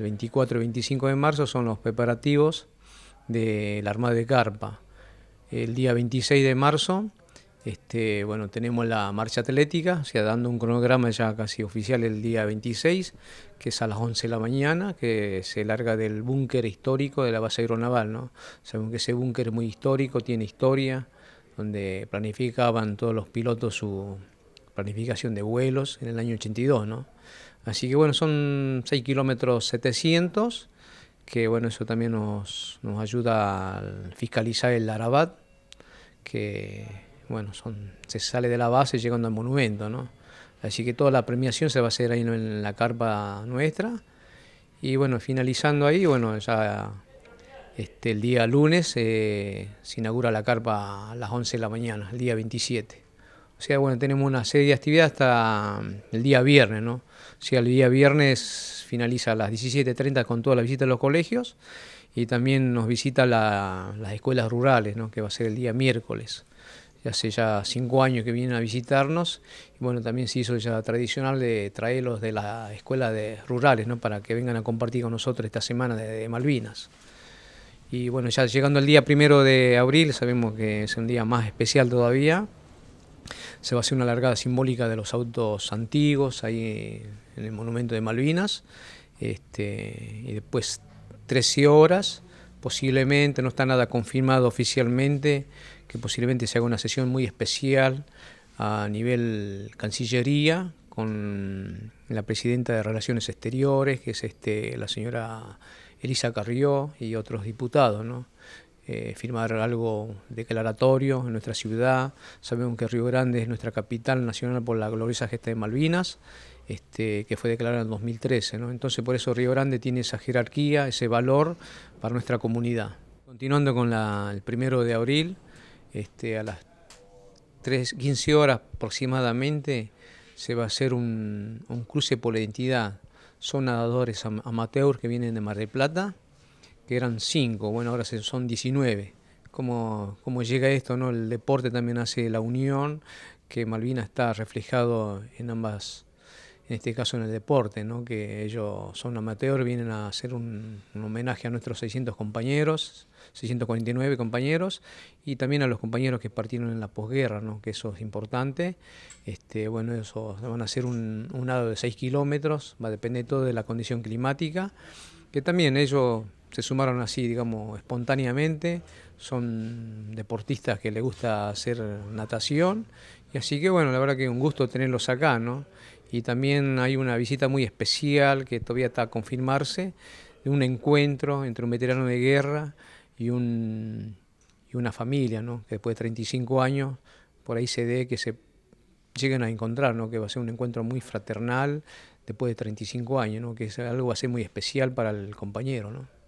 El 24 y 25 de marzo son los preparativos de la Armada de Carpa. El día 26 de marzo este, bueno, tenemos la marcha atlética, o sea, dando un cronograma ya casi oficial el día 26, que es a las 11 de la mañana, que se larga del búnker histórico de la base aeronaval, ¿no? Sabemos que ese búnker es muy histórico, tiene historia, donde planificaban todos los pilotos su, planificación de vuelos en el año 82, ¿no? Así que bueno, son 6 kilómetros 700, que bueno, eso también nos, ayuda a fiscalizar el Arabat, que bueno, son, se sale de la base llegando al monumento, ¿no? Así que toda la premiación se va a hacer ahí en la carpa nuestra. Y bueno, finalizando ahí, bueno, ya este, el día lunes eh, se inaugura la carpa a las 11 de la mañana, el día 27. O sea, bueno, tenemos una serie de actividades hasta mm, el día viernes, ¿no? O sea, el día viernes finaliza a las 17.30 con toda la visita a los colegios y también nos visita las escuelas rurales, ¿no? que va a ser el día miércoles. Ya hace ya cinco años que vienen a visitarnos y bueno, también se hizo ya tradicional de traerlos de las escuelas de, rurales ¿no? para que vengan a compartir con nosotros esta semana de, Malvinas. Y bueno, ya llegando el día primero de abril, sabemos que es un día más especial todavía, se va a hacer una largada simbólica de los autos antiguos ahí en el monumento de Malvinas este, y después 13 horas posiblemente no está nada confirmado oficialmente que posiblemente se haga una sesión muy especial a nivel Cancillería con la presidenta de Relaciones Exteriores que es este, la señora Elisa Carrió y otros diputados ¿no? Eh, firmar algo declaratorio en nuestra ciudad. Sabemos que Río Grande es nuestra capital nacional por la gloriosa gesta de Malvinas, este, que fue declarada en 2013. Entonces por eso Río Grande tiene esa jerarquía, ese valor para nuestra comunidad. Continuando con el primero de abril, este, a las 15 horas aproximadamente, se va a hacer un, un cruce por la identidad. Son nadadores amateurs que vienen de Mar del Plata, que eran 5, bueno, ahora son 19. ¿Cómo, llega esto? ¿no? El deporte también hace la unión, que Malvina está reflejado en ambas, en este caso en el deporte, que ellos son amateurs... vienen a hacer un, homenaje a nuestros 600 compañeros, 649 compañeros, y también a los compañeros que partieron en la posguerra, ¿no? que eso es importante. Este, bueno, eso van a hacer un, un lado de 6 kilómetros, va a depender todo de la condición climática, que también ellos se sumaron así, digamos, espontáneamente. Son deportistas que les gusta hacer natación. Y así que, bueno, la verdad que un gusto tenerlos acá, ¿no? Y también hay una visita muy especial que todavía está a confirmarse, de un encuentro entre un veterano de guerra y, un, y una familia, ¿no? Que después de 35 años, por ahí se dé que se lleguen a encontrar, ¿no? Que va a ser un encuentro muy fraternal después de 35 años, ¿no? Que es algo va a ser muy especial para el compañero, ¿no?